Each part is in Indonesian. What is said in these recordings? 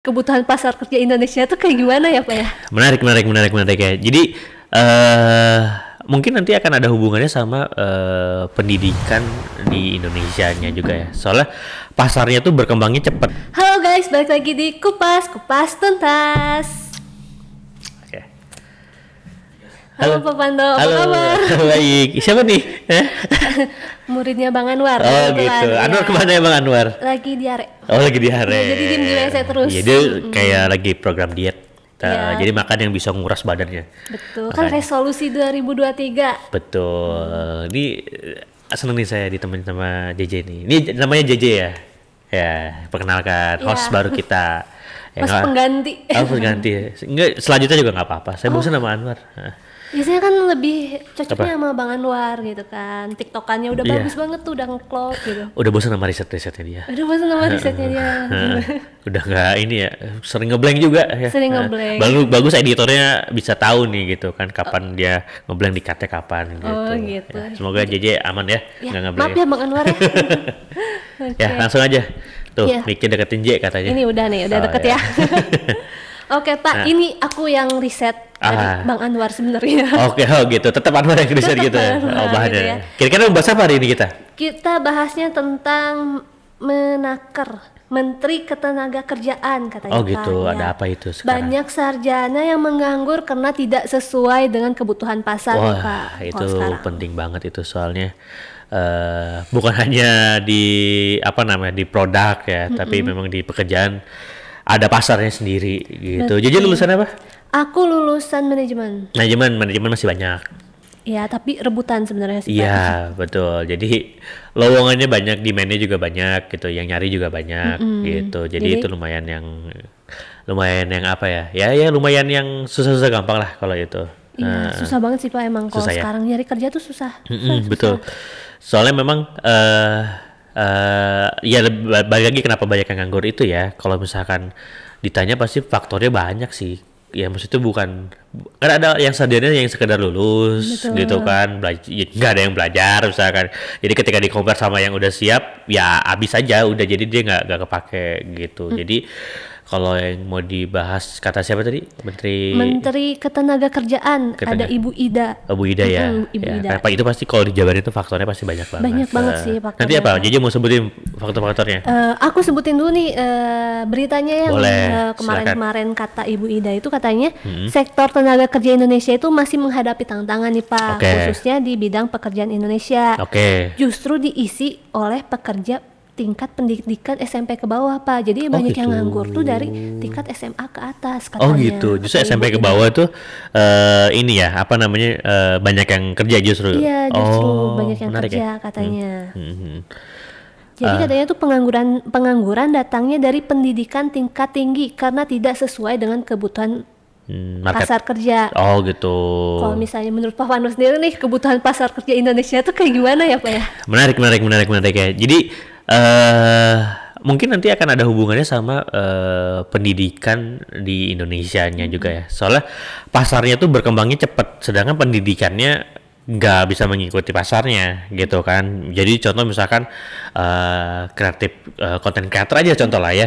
kebutuhan pasar kerja Indonesia itu kayak gimana ya Pak ya? Menarik, menarik, menarik, menarik ya. Jadi uh, mungkin nanti akan ada hubungannya sama uh, pendidikan di Indonesia-nya juga ya. Soalnya pasarnya tuh berkembangnya cepat. Halo guys, balik lagi di Kupas, Kupas Tuntas. Halo, Halo Pak Pando, apa Halo, kabar? Baik. Siapa nih? Muridnya Bang Anwar. Oh ya, gitu. Ya. Anwar kemana ya Bang Anwar? Lagi diare. Oh lagi diare. Nah, jadi diem di saya terus. jadi iya, mm. kayak lagi program diet. Ta, ya. Jadi makan yang bisa nguras badannya. Betul. Kan makan. Kan resolusi 2023. Betul. Ini eh, seneng nih saya ditemani sama JJ nih. Ini namanya JJ ya. Ya, perkenalkan ya. host baru kita. Ya, Mas pengganti. Oh, pengganti. Enggak, selanjutnya juga nggak apa-apa. Saya oh. bosan sama Anwar biasanya kan lebih cocoknya Apa? sama Bang Anwar gitu kan tiktokannya udah yeah. bagus banget tuh udah ngeklop gitu udah bosan sama riset risetnya dia udah bosan sama risetnya dia udah nggak ini ya sering ngeblank juga ya sering ngeblank bagus bagus editornya bisa tahu nih gitu kan kapan oh. dia ngeblank di cutnya kapan gitu, oh, gitu. Ya, gitu. semoga JJ aman ya, ya nggak gak ngeblank maaf ya Bang Anwar ya okay. ya langsung aja tuh yeah. Miki deketin J katanya ini udah nih udah oh, deket iya. ya, ya. Oke Pak, nah. ini aku yang riset ah. Bang Anwar sebenarnya. Oke, okay, oh gitu. Tetap Anwar yang kerja gitu. Ya? Anwar, oh, bahannya. Gitu ya. Kira-kira bahas apa hari ini kita? Kita bahasnya tentang menaker. Menteri Ketenaga Kerjaan katanya. Oh gitu, tanya. ada apa itu sekarang? Banyak sarjana yang menganggur karena tidak sesuai dengan kebutuhan pasar, Wah, Pak. itu oh, penting banget itu soalnya uh, bukan hanya di apa namanya di produk ya, mm -mm. tapi memang di pekerjaan ada pasarnya sendiri gitu. Jadi lulusan apa? Aku lulusan manajemen. Manajemen, manajemen masih banyak. Ya, tapi rebutan sebenarnya sih. Iya, betul. Jadi lowongannya banyak, demandnya juga banyak gitu, yang nyari juga banyak mm -hmm. gitu. Jadi, Jadi itu lumayan yang lumayan yang apa ya? Ya ya lumayan yang susah-susah gampang lah kalau itu. Iya, nah, susah banget sih Pak emang kalau ya? sekarang nyari kerja tuh susah. Mm -hmm, susah. Betul. Soalnya memang eh uh, uh, ya balik lagi kenapa banyak yang nganggur itu ya. Kalau misalkan ditanya pasti faktornya banyak sih ya maksudnya bukan karena ada yang sadarnya yang sekedar lulus Betul. gitu kan belajar ya, nggak ada yang belajar misalkan jadi ketika di sama yang udah siap ya habis aja udah jadi dia nggak nggak kepake gitu hmm. jadi kalau yang mau dibahas kata siapa tadi? Menteri Menteri kerjaan Ketenaga. ada Ibu Ida. Oh, Ibu Ida ya. Ibu ya. Ida. Kenapa itu pasti kalau dijabarin itu faktornya pasti banyak banget. Banyak eh, banget uh, sih faktornya. Nanti apa? Jadi mau sebutin faktor-faktornya. Uh, aku sebutin dulu nih uh, beritanya yang kemarin-kemarin uh, kata Ibu Ida itu katanya hmm. sektor tenaga kerja Indonesia itu masih menghadapi tantangan nih Pak, okay. khususnya di bidang pekerjaan Indonesia. Okay. Justru diisi oleh pekerja tingkat pendidikan SMP ke bawah pak jadi oh, banyak gitu. yang nganggur tuh dari tingkat SMA ke atas katanya oh gitu justru Kata SMP gitu. ke bawah itu. tuh uh, ini ya apa namanya uh, banyak yang kerja justru iya justru oh, banyak yang kerja ya? katanya hmm. Hmm. hmm. Jadi uh. katanya tuh pengangguran pengangguran datangnya dari pendidikan tingkat tinggi karena tidak sesuai dengan kebutuhan hmm, market. pasar kerja. Oh gitu. Kalau misalnya menurut Pak Wanus sendiri nih kebutuhan pasar kerja Indonesia tuh kayak gimana ya Pak ya? Menarik, menarik, menarik, menarik ya. Jadi Eh, mungkin nanti akan ada hubungannya sama uh, pendidikan di Indonesia nya juga ya hmm. soalnya pasarnya tuh berkembangnya cepat sedangkan pendidikannya nggak bisa mengikuti pasarnya gitu kan jadi contoh misalkan uh, kreatif konten eh, uh, creator aja contoh lah ya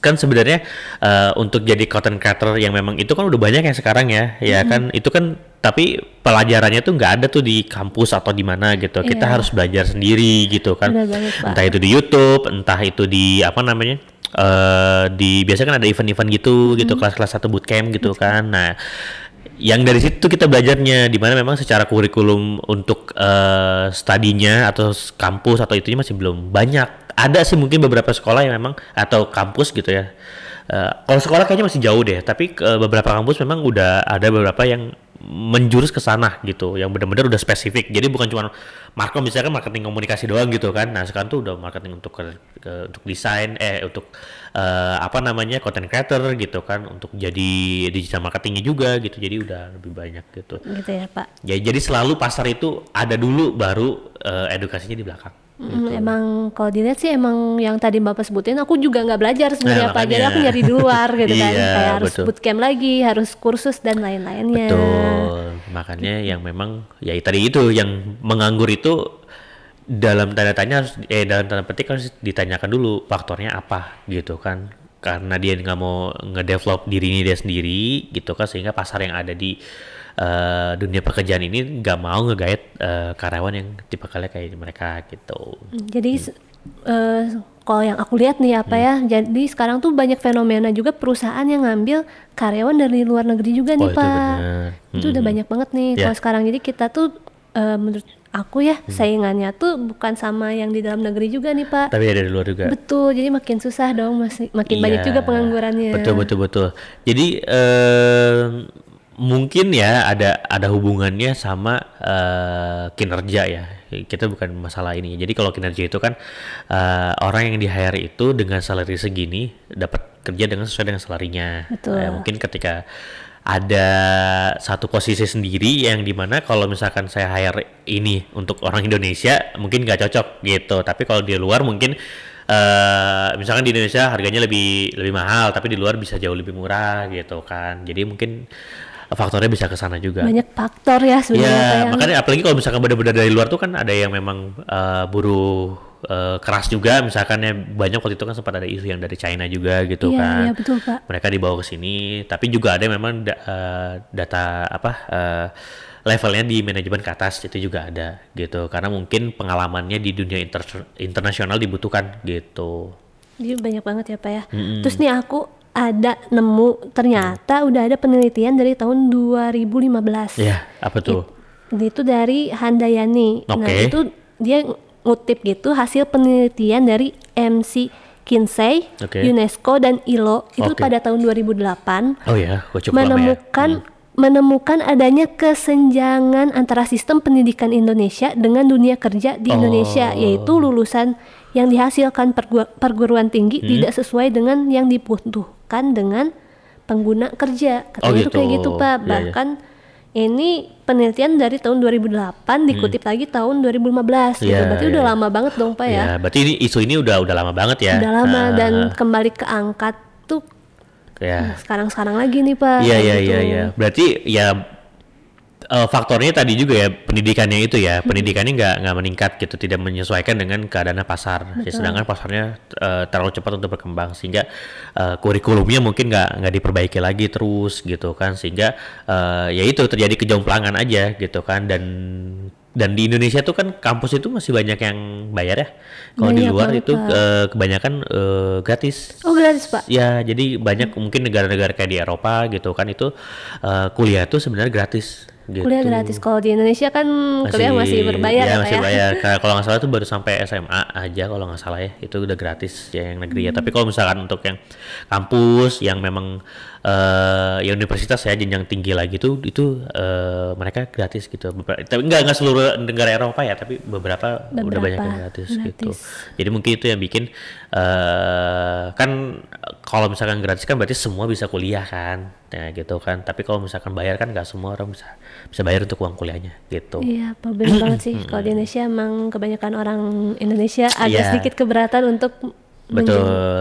kan sebenarnya uh, untuk jadi konten creator yang memang itu kan udah banyak yang sekarang ya ya mm-hmm. kan itu kan tapi pelajarannya tuh nggak ada tuh di kampus atau di mana gitu kita yeah. harus belajar sendiri gitu kan banget, entah itu di YouTube entah itu di apa namanya uh, di biasanya kan ada event-event gitu mm-hmm. gitu kelas-kelas satu bootcamp gitu mm-hmm. kan nah yang dari situ kita belajarnya di mana memang secara kurikulum untuk uh, studinya atau kampus atau itunya masih belum banyak ada sih mungkin beberapa sekolah yang memang atau kampus gitu ya uh, kalau sekolah kayaknya masih jauh deh tapi uh, beberapa kampus memang udah ada beberapa yang menjurus ke sana gitu yang benar-benar udah spesifik jadi bukan cuma markom misalnya kan marketing komunikasi doang gitu kan nah sekarang tuh udah marketing untuk ke, ke, untuk desain eh untuk uh, apa namanya content creator gitu kan untuk jadi digital marketingnya juga gitu jadi udah lebih banyak gitu gitu ya pak ya jadi selalu pasar itu ada dulu baru uh, edukasinya di belakang Gitu. Emang kalau dilihat sih emang yang tadi Bapak sebutin aku juga nggak belajar sebenarnya nah, apa jadi aku nyari di luar gitu kan iya, kayak harus betul. bootcamp lagi, harus kursus dan lain-lainnya. Betul. Makanya gitu. yang memang ya tadi itu yang menganggur itu dalam tanda tanya eh dalam tanda petik harus ditanyakan dulu faktornya apa gitu kan karena dia nggak mau ngedevelop ini dia sendiri gitu kan sehingga pasar yang ada di uh, dunia pekerjaan ini nggak mau ngegait uh, eh, karyawan yang tipe kalian kayak mereka gitu. Hmm, jadi hmm. uh, kalau yang aku lihat nih apa hmm. ya, jadi sekarang tuh banyak fenomena juga perusahaan yang ngambil karyawan dari luar negeri juga oh, nih itu pak. Bener. Itu udah hmm. banyak banget nih yeah. kalau sekarang. Jadi kita tuh uh, menurut aku ya hmm. saingannya tuh bukan sama yang di dalam negeri juga nih pak tapi ada di luar juga betul jadi makin susah dong masih makin iya, banyak juga penganggurannya betul betul betul jadi eh, mungkin ya ada ada hubungannya sama eh, kinerja ya kita bukan masalah ini jadi kalau kinerja itu kan eh, orang yang di hire itu dengan salary segini dapat kerja dengan sesuai dengan salarinya Betul. Eh, mungkin ketika ada satu posisi sendiri yang dimana kalau misalkan saya hire ini untuk orang Indonesia mungkin nggak cocok gitu tapi kalau di luar mungkin uh, misalkan di Indonesia harganya lebih lebih mahal tapi di luar bisa jauh lebih murah gitu kan jadi mungkin faktornya bisa ke sana juga banyak faktor ya sebenarnya iya, ya, makanya apalagi kalau misalkan benar-benar dari luar tuh kan ada yang memang uh, buruh Eh, keras juga misalkan ya banyak waktu itu kan sempat ada isu yang dari China juga gitu iya, kan. Iya betul Pak. Mereka dibawa ke sini tapi juga ada memang da uh, data apa uh, levelnya di manajemen ke atas itu juga ada gitu karena mungkin pengalamannya di dunia inter internasional dibutuhkan gitu. Jadi iya, banyak banget ya Pak ya. Mm -hmm. Terus nih aku ada nemu ternyata hmm. udah ada penelitian dari tahun 2015. Iya, apa tuh? It, itu dari Handayani. Okay. Nah, itu dia ngutip gitu hasil penelitian dari MC Kinsey, okay. UNESCO dan ILO itu okay. pada tahun 2008 oh, ya. Cukup ya. menemukan ya. hmm. menemukan adanya kesenjangan antara sistem pendidikan Indonesia dengan dunia kerja di oh. Indonesia yaitu lulusan yang dihasilkan pergu perguruan tinggi hmm. tidak sesuai dengan yang dibutuhkan dengan pengguna kerja katanya oh, gitu. kayak gitu, gitu pak yeah, iya. bahkan yeah ini penelitian dari tahun 2008 dikutip hmm. lagi tahun 2015 gitu. Iya, berarti yeah. udah iya. lama banget dong Pak yeah, ya. Iya, berarti ini isu ini udah udah lama banget ya. Udah lama uh, dan kembali ke angkat tuh ya. sekarang-sekarang lagi nih Pak. Iya iya gitu. iya iya. Berarti ya uh, faktornya tadi juga ya pendidikannya itu ya pendidikannya nggak nggak meningkat gitu tidak menyesuaikan dengan keadaan pasar Ya, sedangkan pasarnya uh, terlalu cepat untuk berkembang sehingga uh, kurikulumnya mungkin nggak nggak diperbaiki lagi terus gitu kan sehingga uh, ya itu terjadi kejomplangan aja gitu kan dan dan di Indonesia tuh kan kampus itu masih banyak yang bayar ya. Kalau di luar itu uh, kebanyakan uh, gratis. Oh gratis pak? Ya jadi banyak hmm. mungkin negara-negara kayak di Eropa gitu kan itu uh, kuliah tuh sebenarnya gratis gitu. kuliah gratis kalau di Indonesia kan masih, kuliah masih berbayar iya, ya, ya masih bayar kalau nggak salah itu baru sampai SMA aja kalau nggak salah ya itu udah gratis ya yang negeri ya. hmm. ya tapi kalau misalkan untuk yang kampus yang memang uh, universitas ya jenjang tinggi lagi tuh itu uh, mereka gratis gitu. tapi enggak enggak seluruh negara Eropa ya, tapi beberapa, beberapa udah banyak yang gratis, gratis gitu. Jadi mungkin itu yang bikin uh, kan kalau misalkan gratis kan berarti semua bisa kuliah kan. Nah, gitu kan. Tapi kalau misalkan bayar kan nggak semua orang bisa bisa bayar untuk uang kuliahnya gitu. Iya, problem banget sih kalau di Indonesia emang kebanyakan orang Indonesia agak yeah. sedikit keberatan untuk Betul.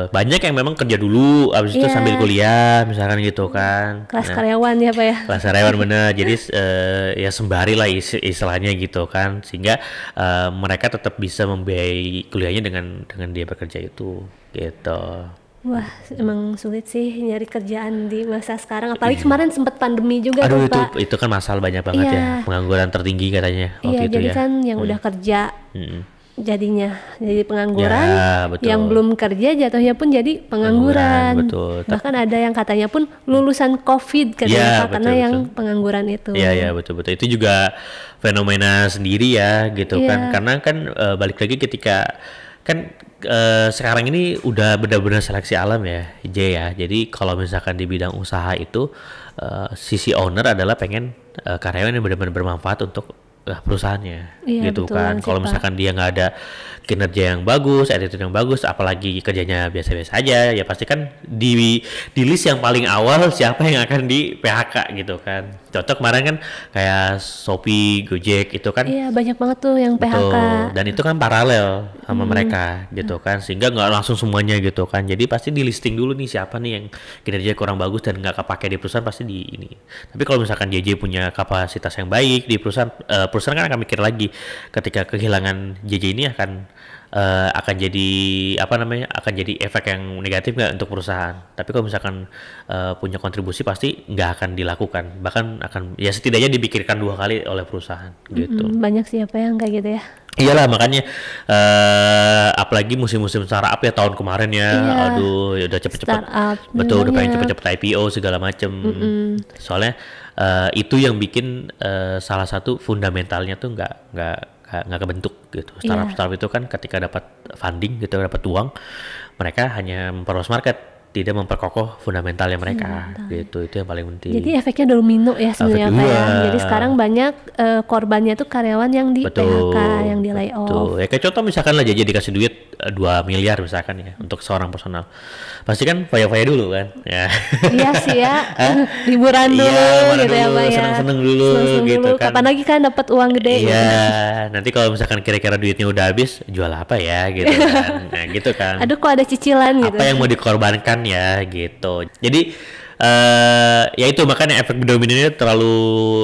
Banyak yang memang kerja dulu abis yeah. itu iya. sambil kuliah misalkan gitu kan. Kelas nah, karyawan ya, Pak ya. Kelas karyawan bener. Jadi uh, ya sembari lah istilahnya gitu kan sehingga uh, mereka tetap bisa membiayai kuliahnya dengan dengan dia bekerja itu gitu. Wah, emang sulit sih nyari kerjaan di masa sekarang. Apalagi iya. kemarin sempat pandemi juga Aduh, tuh, Pak. itu kan masalah banyak banget yeah. ya. Iya. Pengangguran tertinggi katanya waktu yeah, itu jadi ya. kan yang hmm. udah kerja. Hmm jadinya jadi pengangguran ya, betul. yang belum kerja jatuhnya pun jadi pengangguran, pengangguran betul. bahkan ada yang katanya pun lulusan covid katanya ya, karena karena yang pengangguran itu ya ya betul betul itu juga fenomena sendiri ya gitu ya. kan karena kan e, balik lagi ketika kan e, sekarang ini udah benar-benar seleksi alam ya J ya jadi kalau misalkan di bidang usaha itu e, sisi owner adalah pengen karyawan yang benar-benar bermanfaat untuk lah perusahaannya iya, gitu betul, kan kalau misalkan dia nggak ada kinerja yang bagus attitude yang bagus apalagi kerjanya biasa-biasa aja ya pasti kan di di list yang paling awal siapa yang akan di PHK gitu kan Contoh kemarin kan kayak Shopee, Gojek itu kan. Iya, banyak banget tuh yang PHK. Betul. Dan itu kan paralel sama hmm. mereka gitu hmm. kan. Sehingga nggak langsung semuanya gitu kan. Jadi pasti di listing dulu nih siapa nih yang kinerja kurang bagus dan nggak kepake di perusahaan pasti di ini. Tapi kalau misalkan JJ punya kapasitas yang baik di perusahaan, uh, perusahaan kan akan mikir lagi ketika kehilangan JJ ini akan uh, akan jadi apa namanya akan jadi efek yang negatif nggak untuk perusahaan tapi kalau misalkan uh, punya kontribusi pasti nggak akan dilakukan bahkan akan ya setidaknya dipikirkan dua kali oleh perusahaan gitu mm-hmm, banyak siapa yang kayak gitu ya Iyalah makanya uh, apalagi musim-musim startup ya tahun kemarin ya, iya, aduh ya udah cepet-cepet, betul udah pengen cepet-cepet IPO segala macem. Mm -hmm. Soalnya uh, itu yang bikin uh, salah satu fundamentalnya tuh nggak nggak nggak kebentuk gitu. Iya. Startup startup itu kan ketika dapat funding gitu, dapat uang, mereka hanya memperluas market tidak memperkokoh fundamentalnya mereka fundamental. gitu itu yang paling penting jadi efeknya domino ya sebenarnya ya. jadi sekarang banyak uh, korbannya tuh karyawan yang di betul, PHK yang di layoff betul. ya kayak contoh misalkan lah jadi dikasih duit 2 miliar misalkan ya untuk seorang personal. Pasti kan faya-faya dulu kan. Ya. Iya sih ya. Liburan iya, dulu gitu ya, gitu dulu, ya, Seneng-seneng dulu seneng -seneng gitu dulu. kan. Kapan lagi kan dapat uang gede Iya, gitu. nanti kalau misalkan kira-kira duitnya udah habis, jual apa ya gitu kan. Nah, gitu kan. Aduh kok ada cicilan gitu. Apa yang mau dikorbankan ya gitu. Jadi uh, ya itu makanya efek dominonya terlalu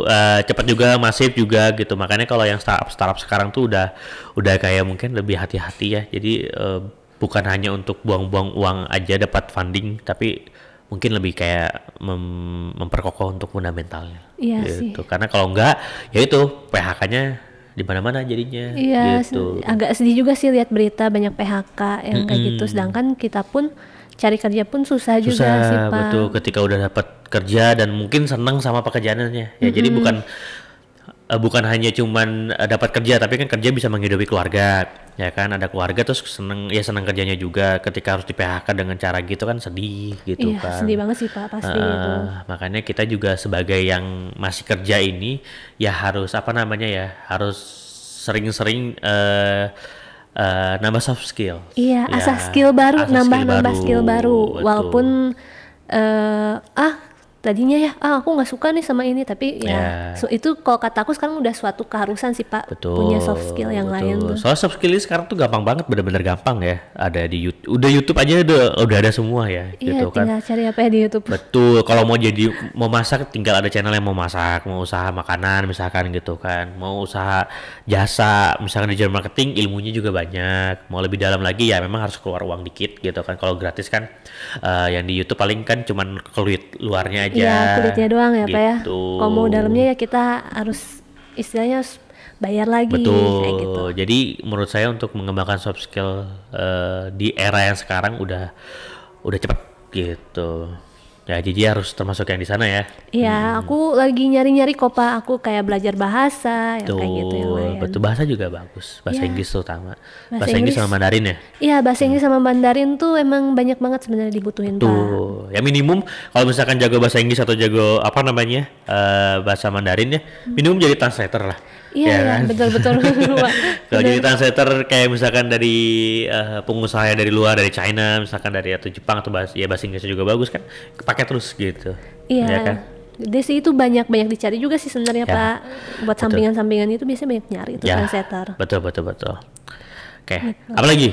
uh, cepat juga masif juga gitu makanya kalau yang startup startup sekarang tuh udah udah kayak mungkin lebih hati-hati ya jadi uh, bukan hanya untuk buang-buang uang aja dapat funding tapi mungkin lebih kayak mem memperkokoh untuk fundamentalnya iya gitu sih. karena kalau enggak ya itu PHK-nya di mana-mana jadinya iya gitu. agak sedih juga sih lihat berita banyak PHK yang mm -hmm. kayak gitu sedangkan kita pun cari kerja pun susah, susah juga sih pak. Betul, ketika udah dapat kerja dan mungkin seneng sama pekerjaannya ya. -hmm. Jadi bukan uh, bukan hanya cuman uh, dapat kerja tapi kan kerja bisa menghidupi keluarga ya kan ada keluarga terus seneng ya seneng kerjanya juga ketika harus di PHK dengan cara gitu kan sedih gitu iya, kan sedih banget sih pak pasti uh, eh, itu. makanya kita juga sebagai yang masih kerja ini ya harus apa namanya ya harus sering-sering uh, uh, nambah soft skill. Iya, ya, asah skill baru, nambah-nambah skill, nambah baru, skill baru. walaupun uh, ah tadinya ya ah aku nggak suka nih sama ini tapi ya yeah. so, itu kalau kataku sekarang udah suatu keharusan sih pak betul, punya soft skill yang betul. lain tuh. Soal soft skill sekarang tuh gampang banget bener-bener gampang ya ada di YouTube udah YouTube aja udah udah ada semua ya yeah, gitu kan. cari apa ya di YouTube. Betul kalau mau jadi mau masak tinggal ada channel yang mau masak mau usaha makanan misalkan gitu kan mau usaha jasa misalkan di jurnal marketing ilmunya juga banyak mau lebih dalam lagi ya memang harus keluar uang dikit gitu kan kalau gratis kan uh, yang di YouTube paling kan cuman keluit luarnya aja aja. Iya, ya. kulitnya doang ya, gitu. Pak ya. Gitu. Kalau mau dalamnya ya kita harus istilahnya harus bayar lagi Betul. gitu. Jadi menurut saya untuk mengembangkan soft skill uh, di era yang sekarang udah udah cepet gitu. Ya, jadi harus termasuk yang di sana ya. Iya, hmm. aku lagi nyari-nyari kopa Aku kayak belajar bahasa, Tuh kayak gitu ya. Betul, bahasa juga bagus. Bahasa ya. Inggris terutama. Bahasa, bahasa Inggris, sama Mandarin ya? Iya, bahasa hmm. Inggris sama Mandarin tuh emang banyak banget sebenarnya dibutuhin Tuh Ya minimum kalau misalkan jago bahasa Inggris atau jago apa namanya? Uh, bahasa Mandarin ya, hmm. minimum jadi translator lah. Iya, ya iya, kan? betul betul. Kalau jadi translator kayak misalkan dari uh, pengusaha yang dari luar, dari China, misalkan dari atau Jepang atau bahasa ya bahasa Inggrisnya juga bagus kan, pakai terus gitu. Iya ya kan. Desi itu banyak banyak dicari juga sih sebenarnya ya, Pak. Buat sampingan-sampingan itu biasanya banyak nyari itu ya, translator. Betul betul betul. Oke, okay. Gitu. apa lagi?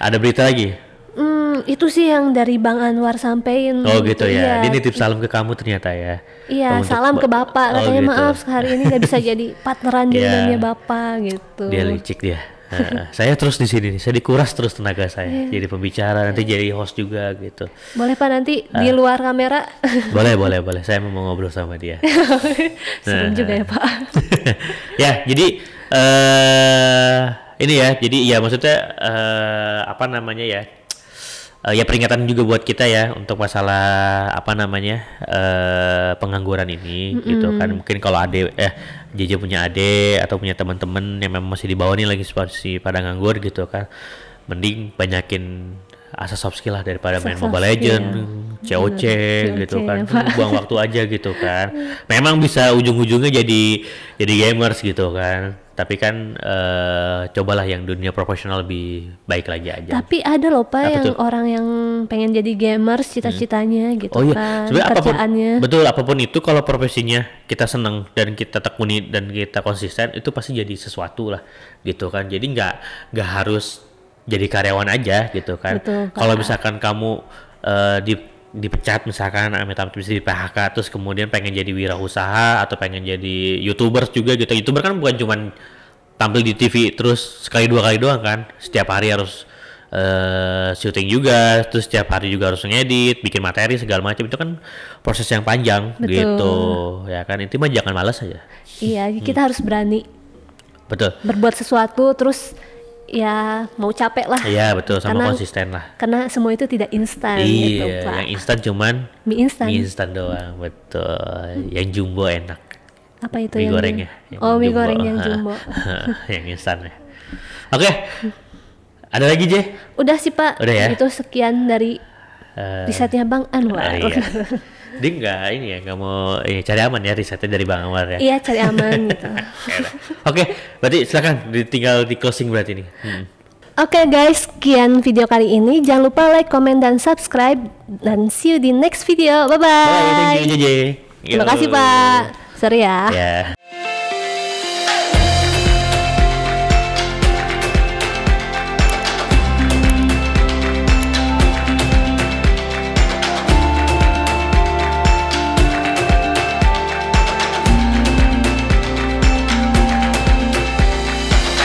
Ada berita lagi? Hmm, itu sih yang dari Bang Anwar sampein. Oh gitu ya. ya. Dia nitip salam ke kamu ternyata ya. Iya, salam ke bapak oh, katanya gitu. maaf hari ini nggak bisa jadi partneran di yeah. bapak gitu. Dia licik dia. Uh, saya terus di sini, saya dikuras terus tenaga saya. Yeah. Jadi pembicara, yeah. nanti iya. jadi host juga gitu. Boleh Pak nanti uh, di luar kamera? boleh, boleh, boleh. Saya mau ngobrol sama dia. Seru nah, juga ya, Pak. ya, jadi uh, ini ya, jadi ya maksudnya uh, apa namanya ya? uh, ya peringatan juga buat kita ya untuk masalah apa namanya uh, pengangguran ini mm -hmm. gitu kan mungkin kalau ade eh JJ punya ade atau punya teman-teman yang memang masih di bawah nih lagi situasi pada nganggur gitu kan mending banyakin asa soft skill lah daripada main Mobile Legend, ya. COC, COC gitu kan, ya, buang waktu aja gitu kan. Iya. Memang bisa ujung-ujungnya jadi jadi gamers gitu kan. Tapi kan uh, cobalah yang dunia profesional lebih baik lagi aja. Tapi ada loh pak yang tuh? orang yang pengen jadi gamers hmm. cita-citanya hmm. gitu oh, iya. kan. Sebenarnya apapun betul apapun itu kalau profesinya kita seneng dan kita tekuni dan kita konsisten itu pasti jadi sesuatu lah gitu kan. Jadi nggak nggak harus jadi karyawan aja gitu kan. Kalau misalkan kamu uh, di dipecat misalkan amit-amit ah, bisa di PHK terus kemudian pengen jadi wirausaha atau pengen jadi youtuber juga gitu youtuber kan bukan cuman tampil di TV terus sekali dua kali doang kan setiap hari harus uh, syuting juga terus setiap hari juga harus ngedit bikin materi segala macam itu kan proses yang panjang betul. gitu ya kan itu mah jangan malas aja iya kita hmm. harus berani betul berbuat sesuatu terus ya mau capek lah. Iya betul sama karena, konsisten lah. Karena semua itu tidak instan. Gitu, iya, gitu, yang instan cuman mie instan. Mie instan doang, betul. Yang jumbo enak. Apa itu mie yang gorengnya? Yang oh mie jumbo. goreng yang jumbo. yang instan ya. Oke, okay. ada lagi J? Udah sih Pak. Udah ya. Itu sekian dari uh, risetnya Bang Anwar. Uh, iya. dia nggak ini ya nggak mau eh, cari aman ya risetnya dari bang Amar ya iya cari aman gitu oke okay, berarti silakan ditinggal di closing berarti ini. hmm. Oke okay guys, sekian video kali ini. Jangan lupa like, comment, dan subscribe. Dan see you di next video. Bye-bye. Bye, thank you, JJ. Terima kasih, Pak. Sorry ya. Yeah.